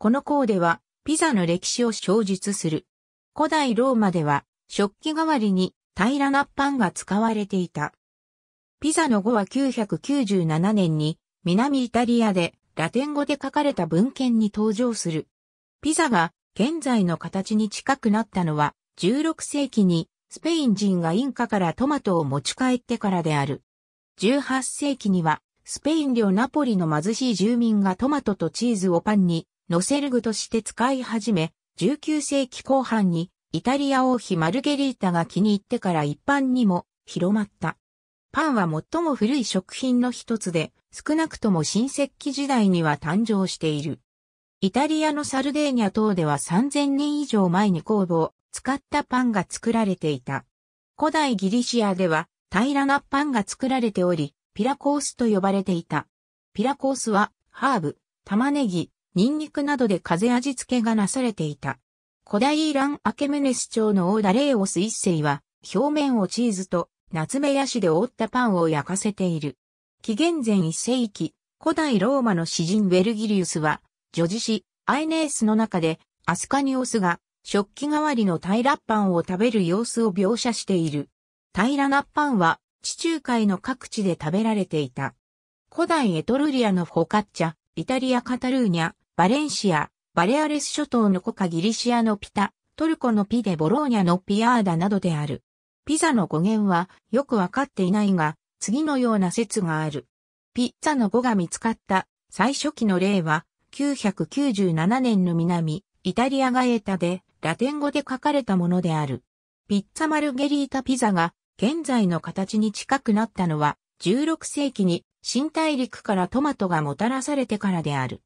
この項では、ピザの歴史を詳述する。古代ローマでは、食器代わりに平らなパンが使われていた。ピザの語は997年に南イタリアでラテン語で書かれた文献に登場する。ピザが現在の形に近くなったのは16世紀にスペイン人がインカからトマトを持ち帰ってからである。18世紀にはスペイン領ナポリの貧しい住民がトマトとチーズをパンにノセルグとして使い始め、19世紀後半にイタリア王妃マルゲリータが気に入ってから一般にも広まった。パンは最も古い食品の一つで、少なくとも新石器時代には誕生している。イタリアのサルデーニャ等では3000年以上前に酵母を使ったパンが作られていた。古代ギリシアでは平らなパンが作られており、ピラコースと呼ばれていた。ピラコースはハーブ、玉ねぎ、ニンニクなどで風味付けがなされていた。古代イラン・アケメネス朝のオーダレーオス一世は、表面をチーズとナツメヤシで覆ったパンを焼かせている。紀元前1世紀、古代ローマの詩人ウェルギリウスは、女子詩、アイネースの中で、アスカニオスが、食器代わりの平らパンを食べる様子を描写している。平らなパンは、地中海の各地で食べられていた。古代エトルリアのフォカッチャ、イタリア・カタルーニャ、バレンシア、バレアレス諸島のコカギリシアのピタ、トルコのピでボローニャのピアーダなどである。ピザの語源はよくわかっていないが、次のような説がある。ピッツァの語が見つかった最初期の例は、997年の南、イタリアガエータで、ラテン語で書かれたものである。ピッツァマルゲリータピザが現在の形に近くなったのは16世紀に新大陸からトマトがもたらされてからである。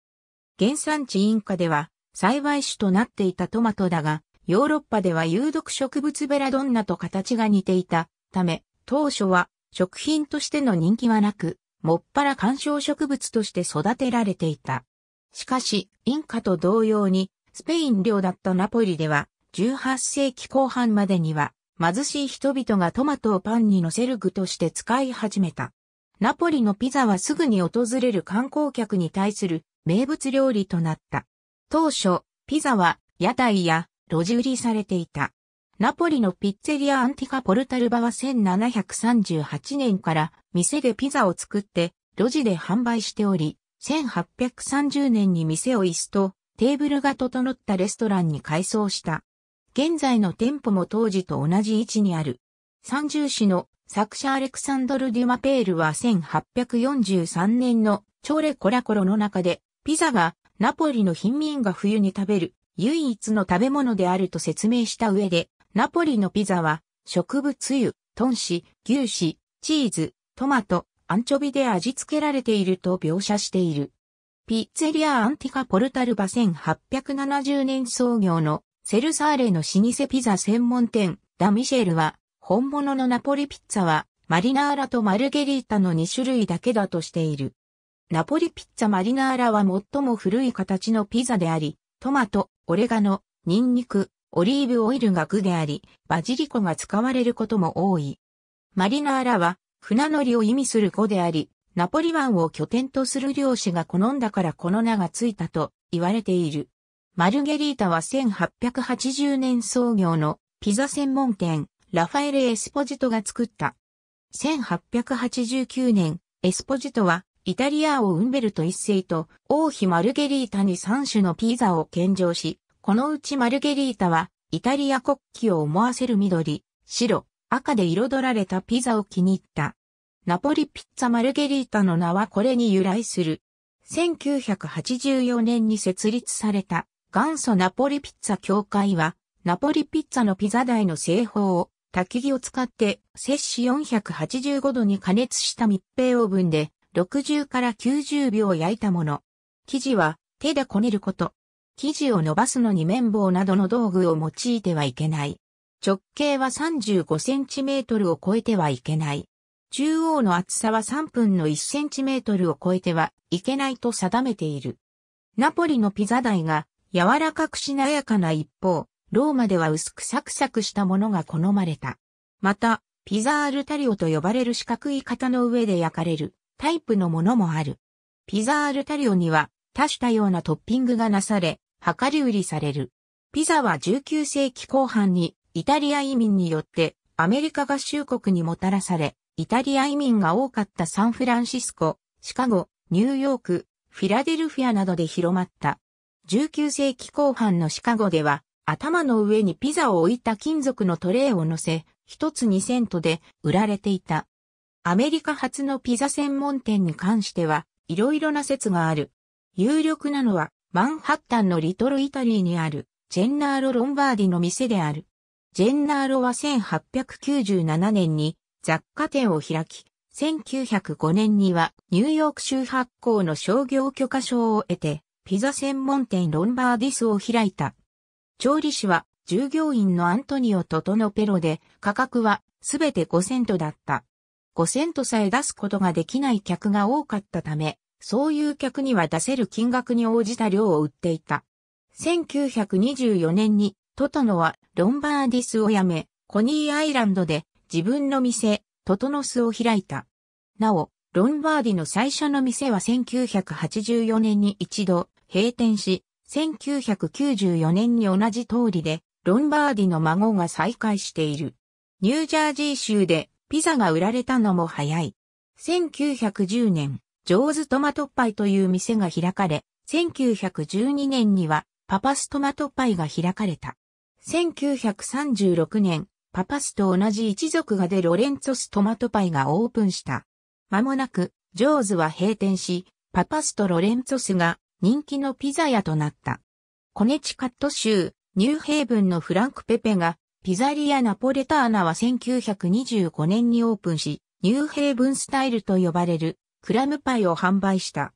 原産地インカでは栽培種となっていたトマトだが、ヨーロッパでは有毒植物ベラドンナと形が似ていたため、当初は食品としての人気はなく、もっぱら観賞植物として育てられていた。しかし、インカと同様に、スペイン領だったナポリでは、18世紀後半までには、貧しい人々がトマトをパンに乗せる具として使い始めた。ナポリのピザはすぐに訪れる観光客に対する名物料理となった。当初、ピザは屋台や路地売りされていた。ナポリのピッツェリアアンティカポルタルバは1738年から店でピザを作って路地で販売しており、1830年に店を椅子とテーブルが整ったレストランに改装した。現在の店舗も当時と同じ位置にある。三重市の作者アレクサンドル・デュマペールは1843年の朝レコラコロの中でピザはナポリの貧民が冬に食べる唯一の食べ物であると説明した上で、ナポリのピザは植物油、豚脂、牛脂、チーズ、トマト、アンチョビで味付けられていると描写している。ピッツェリア・アンティカ・ポルタルバ1870年創業のセルサーレの老舗ピザ専門店ダミシェルは本物のナポリピッツァはマリナーラとマルゲリータの2種類だけだとしている。ナポリピッツァマリナーラは最も古い形のピザであり、トマト、オレガノ、ニンニク、オリーブオイルが具であり、バジリコが使われることも多い。マリナーラは、船乗りを意味する語であり、ナポリ湾を拠点とする漁師が好んだからこの名がついたと言われている。マルゲリータは1880年創業のピザ専門店、ラファエル・エスポジトが作った。1889年、エスポジトはイタリア王ウンベルト一世と王妃マルゲリータに3種のピザを献上し、このうちマルゲリータはイタリア国旗を思わせる緑、白、赤で彩られたピザを気に入った。ナポリピッツァマルゲリータの名はこれに由来する。1984年に設立された元祖ナポリピッツァ協会は、ナポリピッツァのピザ台の製法を焚き木を使って摂氏485度に加熱した密閉オーブンで60から90秒焼いたもの。生地は手でこねること。生地を伸ばすのに綿棒などの道具を用いてはいけない。直径は35センチメートルを超えてはいけない。中央の厚さは3分の1センチメートルを超えてはいけないと定めている。ナポリのピザ台が柔らかくしなやかな一方、ローマでは薄くサクサクしたものが好まれた。また、ピザアルタリオと呼ばれる四角い型の上で焼かれる。タイプのものもある。ピザアルタリオには多種多様なトッピングがなされ、量り売りされる。ピザは19世紀後半にイタリア移民によってアメリカ合衆国にもたらされ、イタリア移民が多かったサンフランシスコ、シカゴ、ニューヨーク、フィラデルフィアなどで広まった。19世紀後半のシカゴでは、頭の上にピザを置いた金属のトレイを乗せ、一つ2セントで売られていた。アメリカ初のピザ専門店に関しては、いろいろな説がある。有力なのは、マンハッタンのリトルイタリーにある、ジェンナーロ・ロンバーディの店である。ジェンナーロは1897年に雑貨店を開き、1905年にはニューヨーク州発行の商業許可証を得て、ピザ専門店ロンバーディスを開いた。調理師は従業員のアントニオ・トトノペロで、価格はすべて5セントだった。5セントさえ出すことができない客が多かったため、そういう客には出せる金額に応じた量を売っていた。1924年にトトノはロンバーディスを辞め、コニーアイランドで自分の店、トトノスを開いた。なお、ロンバーディの最初の店は1984年に一度閉店し、1994年に同じ通りでロンバーディの孫が再開している。ニュージャージー州でピザが売られたのも早い。1910年、ジョーズトマトパイという店が開かれ、1912年にはパパストマトパイが開かれた。1936年、パパスと同じ一族がでロレンツォストマトパイがオープンした。間もなく、ジョーズは閉店し、パパスとロレンツォスが人気のピザ屋となった。コネチカット州、ニューヘイブンのフランク・ペペがピザリアナポレターナは1925年にオープンし、ニューヘイブンスタイルと呼ばれるクラムパイを販売した。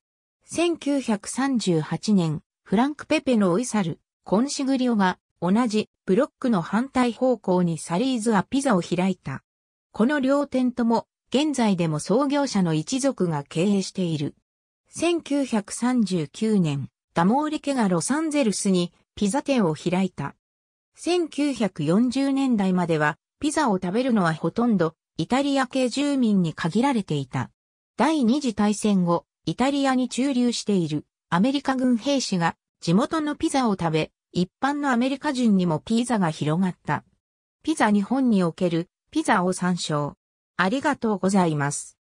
1938年、フランク・ペペのオイサル、コンシグリオが同じブロックの反対方向にサリーズア・ピザを開いた。この両店とも現在でも創業者の一族が経営している。1939年、ダモーリ家がロサンゼルスにピザ店を開いた。1940年代までは、ピザを食べるのはほとんど、イタリア系住民に限られていた。第二次大戦後、イタリアに駐留しているアメリカ軍兵士が地元のピザを食べ、一般のアメリカ人にもピザが広がった。ピザ日本におけるピザを参照。ありがとうございます。